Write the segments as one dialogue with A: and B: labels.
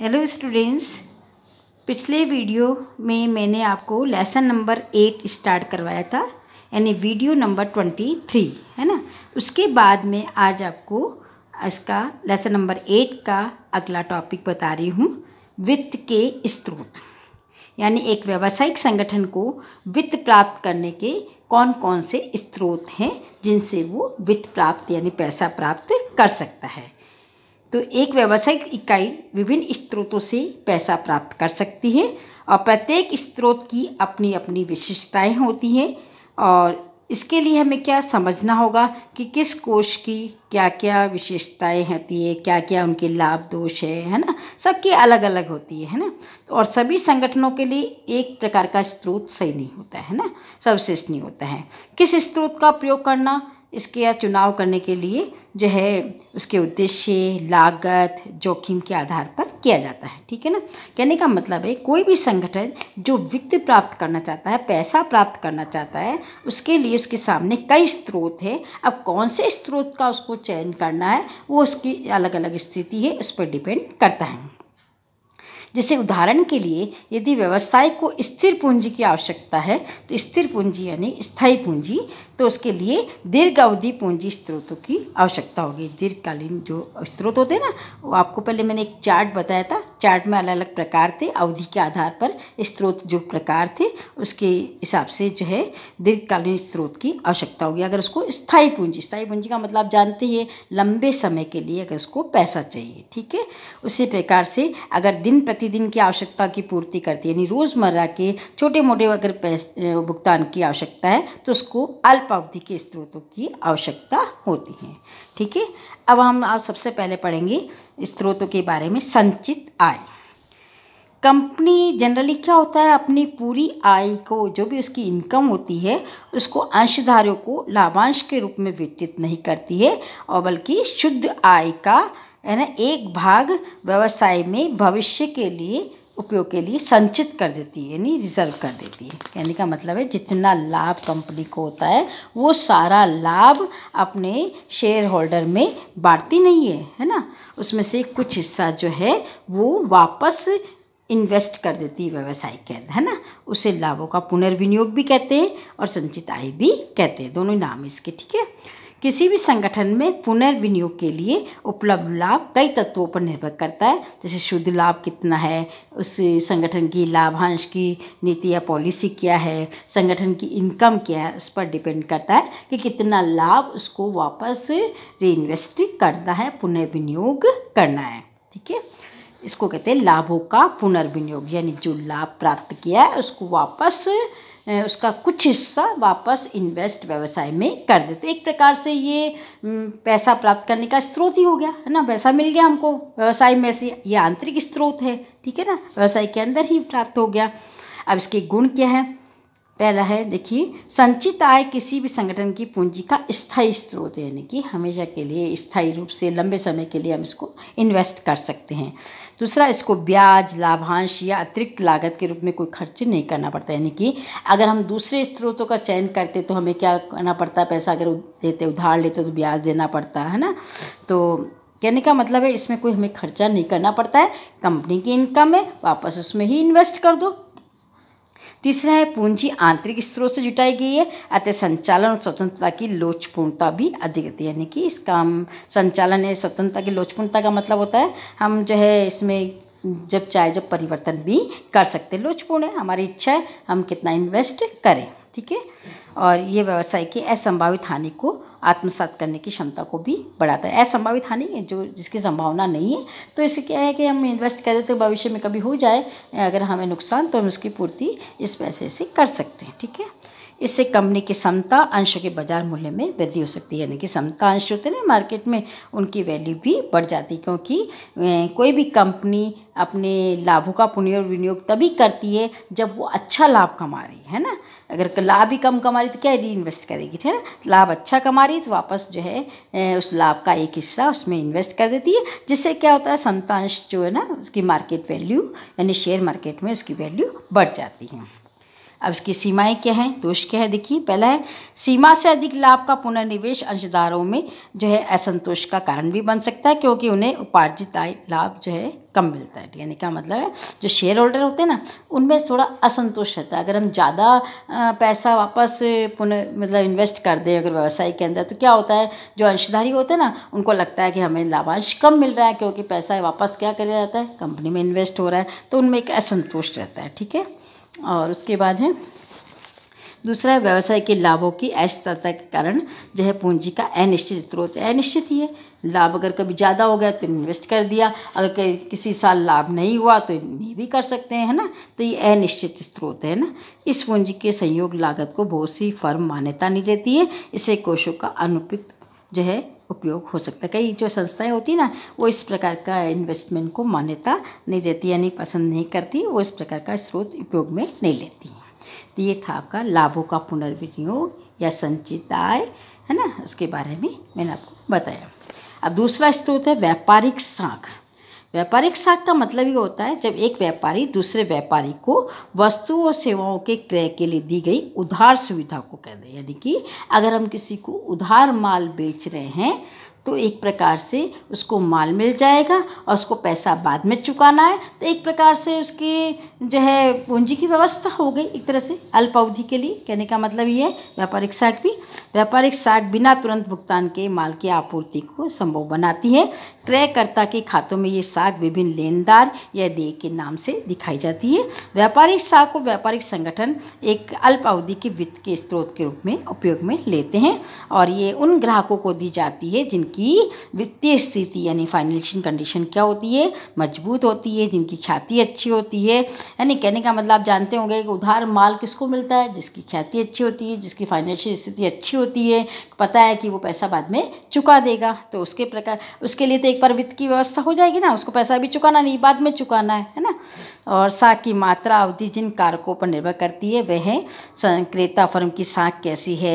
A: hello students पिछले video में मैंने आपको लेसन नंबर एट स्टार्ट करवाया था यानी वीडियो नंबर ट्वेंटी थ्री है ना उसके बाद में आज आपको इसका लेसन नंबर एट का अगला टॉपिक बता रही हूँ वित्त के स्रोत यानी एक व्यावसायिक संगठन को वित्त प्राप्त करने के कौन कौन से स्रोत हैं जिनसे वो वित्त प्राप्त यानी पैसा प्राप्त कर सकता है तो एक व्यावसायिक इकाई विभिन्न स्रोतों से पैसा प्राप्त कर सकती है और प्रत्येक स्रोत की अपनी अपनी विशेषताएं होती हैं और इसके लिए हमें क्या समझना होगा कि किस कोष की क्या क्या विशेषताएं होती है क्या क्या उनके लाभ दोष है है ना सबकी अलग अलग होती है है ना तो और सभी संगठनों के लिए एक प्रकार का स्रोत सही नहीं होता है ना सर्वश्रेष्ठ नहीं होता है किस स्रोत का प्रयोग करना इसके या चुनाव करने के लिए जो है उसके उद्देश्य लागत जोखिम के आधार पर किया जाता है ठीक है ना कहने का मतलब है कोई भी संगठन जो वित्त प्राप्त करना चाहता है पैसा प्राप्त करना चाहता है उसके लिए उसके सामने कई स्रोत है अब कौन से स्रोत का उसको चयन करना है वो उसकी अलग अलग स्थिति है उस पर डिपेंड करता है जैसे उदाहरण के लिए यदि व्यवसाय को स्थिर पूंजी की आवश्यकता है तो स्थिर पूंजी यानी स्थायी पूंजी तो उसके लिए दीर्घ अवधि पूंजी स्रोतों की आवश्यकता होगी दीर्घकालीन जो स्रोत होते हैं ना वो आपको पहले मैंने एक चार्ट बताया था चार्ट में अलग अलग प्रकार थे अवधि के आधार पर स्रोत जो प्रकार थे उसके हिसाब से जो है दीर्घकालीन स्रोत की आवश्यकता होगी अगर उसको स्थायी पूंजी स्थायी पूंजी का मतलब आप जानते हैं लंबे समय के लिए अगर उसको पैसा चाहिए ठीक है उसी प्रकार से अगर दिन प्रति प्रतिदिन की आवश्यकता की पूर्ति करती है यानी रोज़मर्रा के छोटे मोटे अगर भुगतान की आवश्यकता है तो उसको अल्प अवधि के स्रोतों की आवश्यकता होती है ठीक है अब हम आप सबसे पहले पढ़ेंगे स्रोतों के बारे में संचित आय कंपनी जनरली क्या होता है अपनी पूरी आय को जो भी उसकी इनकम होती है उसको अंशधारियों को लाभांश के रूप में वितरित नहीं करती है और बल्कि शुद्ध आय का है ना एक भाग व्यवसाय में भविष्य के लिए उपयोग के लिए संचित कर देती है यानी रिजर्व कर देती है कहने का मतलब है जितना लाभ कंपनी को होता है वो सारा लाभ अपने शेयर होल्डर में बांटती नहीं है है ना उसमें से कुछ हिस्सा जो है वो वापस इन्वेस्ट कर देती है व्यवसाय के अंदर है ना उसे लाभों का पुनर्विनियोग भी कहते हैं और संचित आय भी कहते हैं दोनों नाम इसके ठीक है किसी भी संगठन में पुनर्विनियोग के लिए उपलब्ध लाभ कई तत्वों पर निर्भर करता है जैसे शुद्ध लाभ कितना है उस संगठन की लाभांश की नीति या पॉलिसी क्या है संगठन की इनकम क्या है उस पर डिपेंड करता है कि कितना लाभ उसको वापस रीइन्वेस्ट करना है पुनर्विनियोग करना है ठीक है इसको कहते हैं लाभों का पुनर्विनियोग यानी जो लाभ प्राप्त किया है उसको वापस उसका कुछ हिस्सा वापस इन्वेस्ट व्यवसाय में कर देते तो एक प्रकार से ये पैसा प्राप्त करने का स्रोत ही हो गया है ना पैसा मिल गया हमको व्यवसाय में से ये आंतरिक स्रोत है ठीक है ना व्यवसाय के अंदर ही प्राप्त हो गया अब इसके गुण क्या है पहला है देखिए संचित आय किसी भी संगठन की पूंजी का स्थायी स्रोत है यानी कि हमेशा के लिए स्थायी रूप से लंबे समय के लिए हम इसको इन्वेस्ट कर सकते हैं दूसरा इसको ब्याज लाभांश या अतिरिक्त लागत के रूप में कोई खर्च नहीं करना पड़ता यानी कि अगर हम दूसरे स्रोतों का चयन करते तो हमें क्या करना पड़ता है पैसा अगर देते उधार लेते तो ब्याज देना पड़ता है ना तो कहने का मतलब है इसमें कोई हमें खर्चा नहीं करना पड़ता है कंपनी की इनकम है वापस उसमें ही इन्वेस्ट कर दो तीसरा है पूंजी आंतरिक स्रोत से जुटाई गई है अतः संचालन और स्वतंत्रता की लोचपूर्णता भी अधिक यानी कि इस काम संचालन है स्वतंत्रता की लोचपूर्णता का मतलब होता है हम जो है इसमें जब चाहे जब परिवर्तन भी कर सकते हैं लोचपूर्ण है हमारी इच्छा है हम कितना इन्वेस्ट करें ठीक है और ये व्यवसाय की असंभावित हानि को आत्मसात करने की क्षमता को भी बढ़ाता है असंभावित हानि जो जिसकी संभावना नहीं है तो इससे क्या है कि हम इन्वेस्ट कर देते भविष्य में कभी हो जाए अगर हमें नुकसान तो हम उसकी पूर्ति इस पैसे से कर सकते हैं ठीक है इससे कंपनी की समता अंश के बाजार मूल्य में वृद्धि हो सकती है यानी कि समता अंश होते हैं मार्केट में उनकी वैल्यू भी बढ़ जाती है क्योंकि कोई भी कंपनी अपने लाभों का पुनर्विनियोग तभी करती है जब वो अच्छा लाभ कमा रही है ना अगर लाभ ही कम कमा रही तो क्या री इन्वेस्ट करेगी है ना लाभ अच्छा कमा रही तो वापस जो है उस लाभ का एक हिस्सा उसमें इन्वेस्ट कर देती है जिससे क्या होता है संतांश जो है ना उसकी मार्केट वैल्यू यानी शेयर मार्केट में उसकी वैल्यू बढ़ जाती है अब इसकी सीमाएं क्या हैं दोष तो क्या है देखिए पहला है सीमा से अधिक लाभ का पुनर्निवेश अंशदारों में जो है असंतोष का कारण भी बन सकता है क्योंकि उन्हें उपार्जित आय लाभ जो है कम मिलता है यानी क्या मतलब है जो शेयर होल्डर होते हैं ना उनमें थोड़ा असंतोष रहता है अगर हम ज़्यादा पैसा वापस पुनः मतलब इन्वेस्ट कर दें अगर व्यवसाय के अंदर तो क्या होता है जो अंशधारी होते हैं ना उनको लगता है कि हमें लाभांश कम मिल रहा है क्योंकि पैसा वापस क्या कर जाता है कंपनी में इन्वेस्ट हो रहा है तो उनमें एक असंतोष रहता है ठीक है और उसके बाद है दूसरा है व्यवसाय के लाभों की अस्थिरता के कारण जो है पूंजी का अनिश्चित स्रोत है अनिश्चित ही है लाभ अगर कभी ज़्यादा हो गया तो इन्वेस्ट कर दिया अगर किसी साल लाभ नहीं हुआ तो नहीं भी कर सकते हैं ना तो ये अनिश्चित स्रोत है ना इस पूंजी के संयोग लागत को बहुत सी फर्म मान्यता नहीं देती है इसे कोषों का अनुपयुक्त जो है उपयोग हो सकता है कई जो संस्थाएं होती ना वो इस प्रकार का इन्वेस्टमेंट को मान्यता नहीं देती यानी पसंद नहीं करती वो इस प्रकार का स्रोत उपयोग में नहीं लेती हैं तो ये था आपका लाभों का पुनर्विनियोग या संचित आय है ना उसके बारे में मैंने आपको बताया अब दूसरा स्रोत है व्यापारिक साख व्यापारिक साख का मतलब ये होता है जब एक व्यापारी दूसरे व्यापारी को वस्तुओं और सेवाओं के क्रय के लिए दी गई उधार सुविधा को कह दें यानी कि अगर हम किसी को उधार माल बेच रहे हैं तो एक प्रकार से उसको माल मिल जाएगा और उसको पैसा बाद में चुकाना है तो एक प्रकार से उसकी जो है पूंजी की व्यवस्था हो गई एक तरह से अल्प अवधि के लिए कहने का मतलब ये है व्यापारिक साख भी व्यापारिक साख बिना तुरंत भुगतान के माल की आपूर्ति को संभव बनाती है क्रयकर्ता के खातों में ये साख विभिन्न लेनदार या देय के नाम से दिखाई जाती है व्यापारिक साख को व्यापारिक संगठन एक अल्प अवधि के वित्त के स्रोत के रूप में उपयोग में लेते हैं और ये उन ग्राहकों को दी जाती है जिनकी वित्तीय स्थिति यानी फाइनेंशियल कंडीशन क्या होती है मजबूत होती है जिनकी ख्याति अच्छी होती है यानी कहने का मतलब आप जानते होंगे कि उधार माल किसको मिलता है जिसकी ख्याति अच्छी होती है जिसकी फाइनेंशियल स्थिति अच्छी होती है पता है कि वो पैसा बाद में चुका देगा तो उसके प्रकार उसके लिए तो एक एक पर वित्त की व्यवस्था हो जाएगी ना उसको पैसा भी चुकाना नहीं बाद में चुकाना है है ना और साख की मात्रा अवधि जिन कारकों पर निर्भर करती है वह क्रेता फर्म की साख कैसी है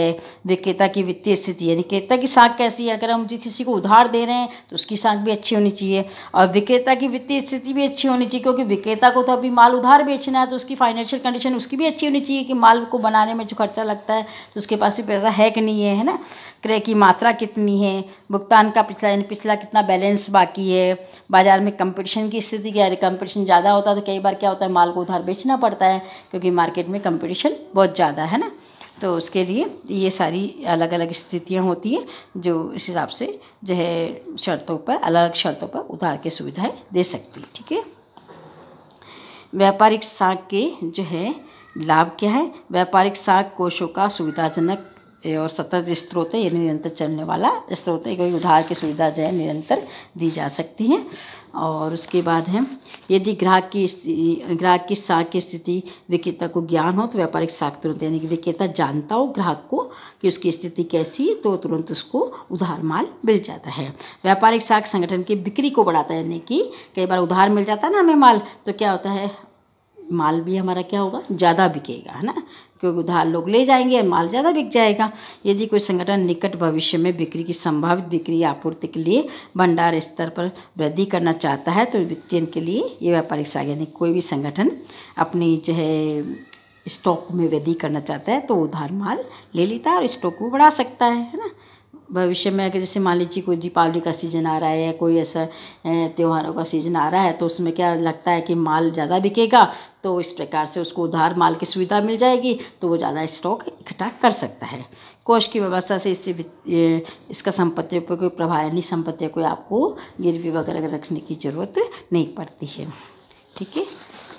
A: विक्रेता की वित्तीय स्थिति यानी क्रेता की साख कैसी है अगर हम किसी को उधार दे रहे हैं तो उसकी साख भी अच्छी होनी चाहिए और विक्रेता की वित्तीय स्थिति भी अच्छी होनी चाहिए क्योंकि विक्रेता को तो अभी माल उधार बेचना है तो उसकी फाइनेंशियल कंडीशन उसकी भी अच्छी होनी चाहिए कि माल को बनाने में जो खर्चा लगता है तो उसके पास भी पैसा है कि नहीं है है ना क्रय की मात्रा कितनी है भुगतान का पिछला यानी पिछला कितना बैलेंस बैलेंस बाकी है बाज़ार में कंपटीशन की स्थिति क्या है कंपटीशन ज़्यादा होता है तो कई बार क्या होता है माल को उधार बेचना पड़ता है क्योंकि मार्केट में कंपटीशन बहुत ज़्यादा है ना तो उसके लिए ये सारी अलग अलग स्थितियाँ होती हैं जो इस हिसाब से जो है शर्तों पर अलग अलग शर्तों पर उधार की सुविधाएँ दे सकती है ठीक है व्यापारिक साख के जो है लाभ क्या है व्यापारिक साख कोषों का सुविधाजनक और सतत स्त्रोत है ये निरंतर चलने वाला स्रोत है कोई उधार की सुविधा जो है निरंतर दी जा सकती है और उसके बाद है यदि ग्राहक की ग्राहक की साख की स्थिति विक्रेता को ज्ञान हो तो व्यापारिक साख तुरंत यानी कि विक्रेता जानता हो ग्राहक को कि उसकी स्थिति कैसी है तो तुरंत उसको उधार माल मिल जाता है व्यापारिक साख संगठन की बिक्री को बढ़ाता है यानी कि कई बार उधार मिल जाता है ना हमें माल तो क्या होता है माल भी हमारा क्या होगा ज़्यादा बिकेगा है ना क्योंकि उधार लोग ले जाएंगे माल ज़्यादा बिक जाएगा यदि कोई संगठन निकट भविष्य में बिक्री की संभावित बिक्री आपूर्ति के लिए भंडार स्तर पर वृद्धि करना चाहता है तो वित्तीय के लिए ये व्यापारिक साग यानी कोई भी संगठन अपनी जो है स्टॉक में वृद्धि करना चाहता है तो उधार माल ले लेता है और स्टॉक को बढ़ा सकता है है ना भविष्य में अगर जैसे मान लीजिए कोई दीपावली का सीज़न आ रहा है या कोई ऐसा त्योहारों का सीज़न आ रहा है तो उसमें क्या लगता है कि माल ज़्यादा बिकेगा तो इस प्रकार से उसको उधार माल की सुविधा मिल जाएगी तो वो ज़्यादा स्टॉक इकट्ठा कर सकता है कोष की व्यवस्था से इससे इसका संपत्ति पर कोई प्रभाव नहीं संपत्ति कोई आपको गिरवी वगैरह रखने की ज़रूरत नहीं पड़ती है ठीक है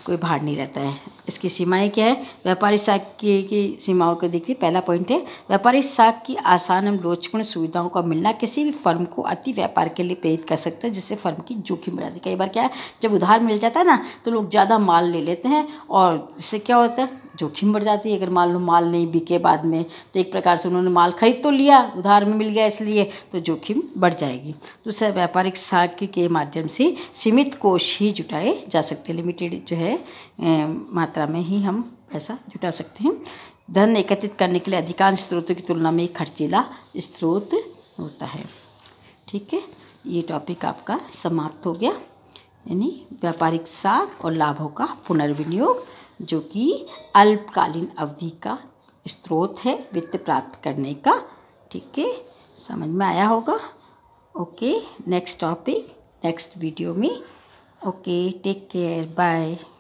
A: कोई भार नहीं रहता है इसकी सीमाएँ क्या है व्यापारी साख की, की सीमाओं को देखिए पहला पॉइंट है व्यापारी साख की आसान एवं लोचपूर्ण सुविधाओं का मिलना किसी भी फर्म को अति व्यापार के लिए प्रेरित कर सकता है जिससे फर्म की जोखिम बढ़ जाती है कई बार क्या है जब उधार मिल जाता है ना तो लोग ज़्यादा माल ले लेते हैं और इससे क्या होता है जोखिम बढ़ जाती है अगर मान लो माल नहीं बिके बाद में तो एक प्रकार से उन्होंने माल खरीद तो लिया उधार में मिल गया इसलिए तो जोखिम बढ़ जाएगी दूसरा व्यापारिक साख के माध्यम से सीमित कोष ही जुटाए जा सकते लिमिटेड जो है मात्रा में ही हम पैसा जुटा सकते हैं धन एकत्रित करने के लिए अधिकांश स्रोतों की तुलना में खर्चीला स्रोत होता है ठीक है ये टॉपिक आपका समाप्त हो गया यानी व्यापारिक साख और लाभों का पुनर्विनियोग जो कि अल्पकालीन अवधि का स्रोत है वित्त प्राप्त करने का ठीक है समझ में आया होगा okay next topic next video में ओके टेक केयर बाय